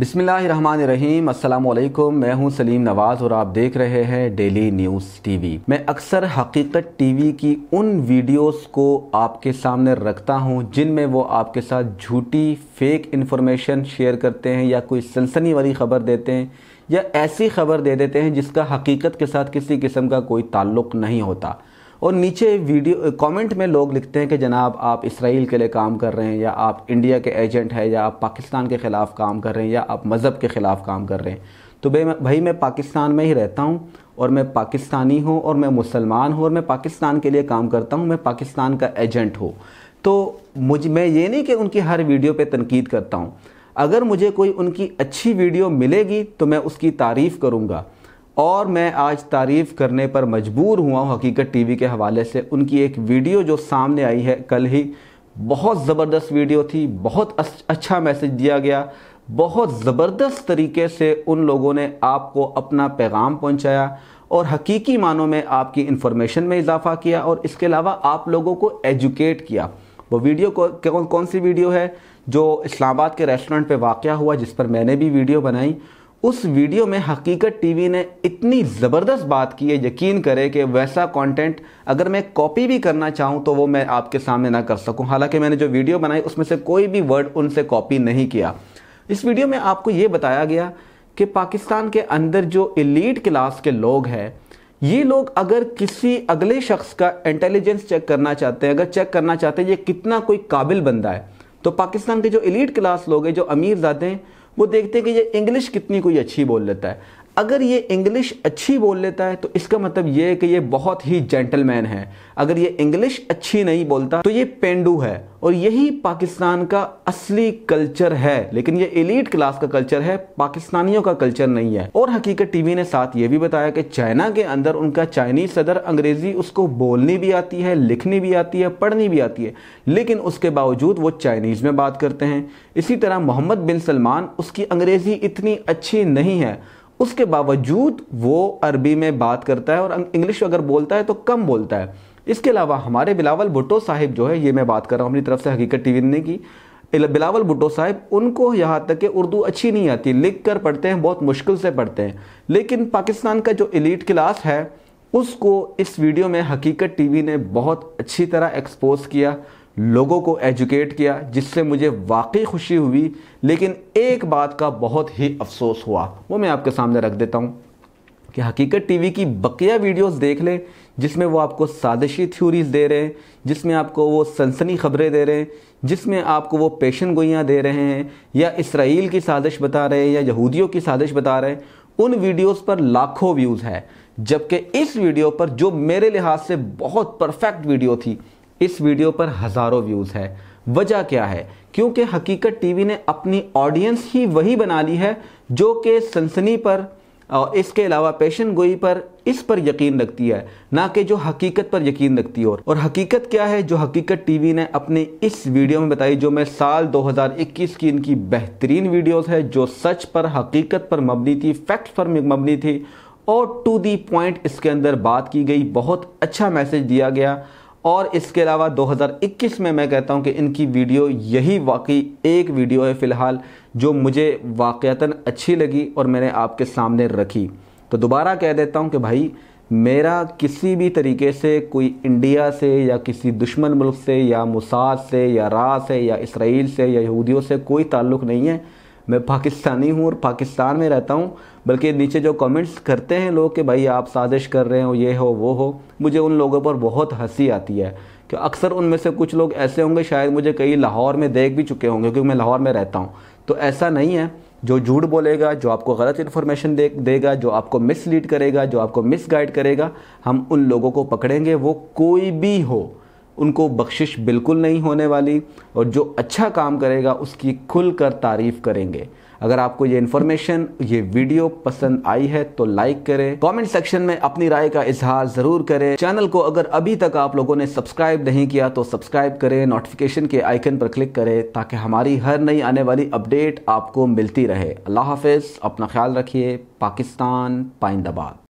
अस्सलाम अल्लाम मैं हूं सलीम नवाज़ और आप देख रहे हैं डेली न्यूज़ टीवी मैं अक्सर हकीकत टीवी की उन वीडियोस को आपके सामने रखता हूं जिनमें वो आपके साथ झूठी फेक इन्फॉर्मेशन शेयर करते हैं या कोई सनसनी वाली खबर देते हैं या ऐसी खबर दे देते हैं जिसका हकीकत के साथ किसी किस्म का कोई ताल्लुक नहीं होता और नीचे वीडियो कमेंट में लोग लिखते हैं कि जनाब आप इसराइल के लिए काम कर रहे हैं या आप इंडिया के एजेंट हैं या आप पाकिस्तान के ख़िलाफ़ काम कर रहे हैं या आप मज़हब के ख़िलाफ़ काम कर रहे हैं तो भाई मैं पाकिस्तान में ही रहता हूँ और मैं पाकिस्तानी हूँ और मैं मुसलमान हूँ और मैं पाकिस्तान के लिए काम करता हूँ मैं पाकिस्तान का एजेंट हूँ तो मुझ मैं ये नहीं कि उनकी हर वीडियो पर तनकीद करता हूँ अगर मुझे कोई उनकी अच्छी वीडियो मिलेगी तो मैं उसकी तारीफ़ करूँगा और मैं आज तारीफ़ करने पर मजबूर हुआ हूँ हकीकत टीवी के हवाले से उनकी एक वीडियो जो सामने आई है कल ही बहुत ज़बरदस्त वीडियो थी बहुत अच्छा मैसेज दिया गया बहुत ज़बरदस्त तरीके से उन लोगों ने आपको अपना पैगाम पहुंचाया और हकीकी मानों में आपकी इन्फॉर्मेशन में इजाफा किया और इसके अलावा आप लोगों को एजुकेट किया वो वीडियो को कौन कौन सी वीडियो है जो इस्लामाबाद के रेस्टोरेंट पे वाक़ हुआ जिस पर मैंने भी वीडियो बनाई उस वीडियो में हकीकत टीवी ने इतनी ज़बरदस्त बात की है यकीन करें कि वैसा कंटेंट अगर मैं कॉपी भी करना चाहूं तो वो मैं आपके सामने ना कर सकूं हालांकि मैंने जो वीडियो बनाई उसमें से कोई भी वर्ड उनसे कॉपी नहीं किया इस वीडियो में आपको ये बताया गया कि पाकिस्तान के अंदर जो इलीट क्लास के लोग हैं ये लोग अगर किसी अगले शख्स का इंटेलिजेंस चेक करना चाहते हैं अगर चेक करना चाहते हैं ये कितना कोई काबिल बंदा है तो पाकिस्तान के जो इलीट क्लास लोग हैं जो अमीर जाते हैं वो देखते हैं कि ये इंग्लिश कितनी कोई अच्छी बोल लेता है अगर ये इंग्लिश अच्छी बोल लेता है तो इसका मतलब ये है कि ये बहुत ही जेंटलमैन है अगर ये इंग्लिश अच्छी नहीं बोलता तो ये पेंडू है और यही पाकिस्तान का असली कल्चर है लेकिन ये एलिट क्लास का कल्चर है पाकिस्तानियों का कल्चर नहीं है और हकीकत टीवी ने साथ ये भी बताया कि चाइना के अंदर उनका चाइनीज सदर अंग्रेजी उसको बोलनी भी आती है लिखनी भी आती है पढ़नी भी आती है लेकिन उसके बावजूद वो चाइनीज में बात करते हैं इसी तरह मोहम्मद बिन सलमान उसकी अंग्रेजी इतनी अच्छी नहीं है उसके बावजूद वो अरबी में बात करता है और अं-, इंग्लिश अगर बोलता है तो कम बोलता है इसके अलावा हमारे बिलावल भुट्टो साहिब जो है ये मैं बात कर रहा हूँ अपनी तरफ से हकीकत टीवी ने की बिलावल भुट्टो साहिब उनको यहाँ तक कि उर्दू अच्छी नहीं आती लिख कर पढ़ते हैं बहुत मुश्किल से पढ़ते हैं लेकिन पाकिस्तान का जो इलीट क्लास है उसको इस वीडियो में हकीकत टीवी ने बहुत अच्छी तरह एक्सपोज किया लोगों को एजुकेट किया जिससे मुझे वाकई खुशी हुई लेकिन एक बात का बहुत ही अफसोस हुआ वो मैं आपके सामने रख देता हूँ कि हकीकत टीवी की बकिया वीडियोस देख लें जिसमें वो आपको साजिशी थ्योरीज दे रहे हैं जिसमें आपको वो सनसनी खबरें दे रहे हैं जिसमें आपको वो पेशन गोइयाँ दे रहे हैं या इसराइल की साजिश बता रहे हैं या यहूदियों की साजिश बता रहे हैं उन वीडियोस पर लाखों व्यूज़ है जबकि इस वीडियो पर जो मेरे लिहाज से बहुत परफेक्ट वीडियो थी इस वीडियो पर हज़ारों व्यूज़ है वजह क्या है क्योंकि हकीकत टीवी ने अपनी ऑडियंस ही वही बना ली है जो कि सनसनी पर और इसके अलावा पेशन गोई पर इस पर यकीन रखती है ना कि जो हकीकत पर यकीन रखती है और हकीकत क्या है जो हकीकत टीवी ने अपने इस वीडियो में बताई जो मैं साल 2021 की इनकी बेहतरीन वीडियोस है जो सच पर हकीकत पर मबनी थी फैक्ट पर मबनी थी और टू दी पॉइंट इसके अंदर बात की गई बहुत अच्छा मैसेज दिया गया और इसके अलावा 2021 में मैं कहता हूँ कि इनकी वीडियो यही वाकई एक वीडियो है फ़िलहाल जो मुझे वाक़ता अच्छी लगी और मैंने आपके सामने रखी तो दोबारा कह देता हूँ कि भाई मेरा किसी भी तरीके से कोई इंडिया से या किसी दुश्मन मुल्क से या मुसाद से या रास से या इसराइल से या यहूदियों से कोई ताल्लुक़ नहीं है मैं पाकिस्तानी हूँ और पाकिस्तान में रहता हूँ बल्कि नीचे जो कमेंट्स करते हैं लोग कि भाई आप साजिश कर रहे हो ये हो वो हो मुझे उन लोगों पर बहुत हंसी आती है कि अक्सर उनमें से कुछ लोग ऐसे होंगे शायद मुझे कई लाहौर में देख भी चुके होंगे क्योंकि मैं लाहौर में रहता हूँ तो ऐसा नहीं है जो झूठ बोलेगा जो आपको गलत इन्फॉर्मेशन दे देगा जो आपको मिसलीड करेगा जो आपको मिसगाइड करेगा हम उन लोगों को पकड़ेंगे वो कोई भी हो उनको बख्शिश बिल्कुल नहीं होने वाली और जो अच्छा काम करेगा उसकी खुल कर तारीफ़ करेंगे अगर आपको ये इन्फॉर्मेशन ये वीडियो पसंद आई है तो लाइक करें कमेंट सेक्शन में अपनी राय का इजहार ज़रूर करें चैनल को अगर अभी तक आप लोगों ने सब्सक्राइब नहीं किया तो सब्सक्राइब करें नोटिफिकेशन के आइकन पर क्लिक करें ताकि हमारी हर नई आने वाली अपडेट आपको मिलती रहे अल्लाह हाफिज़ अपना ख्याल रखिए पाकिस्तान पाइंदाबाद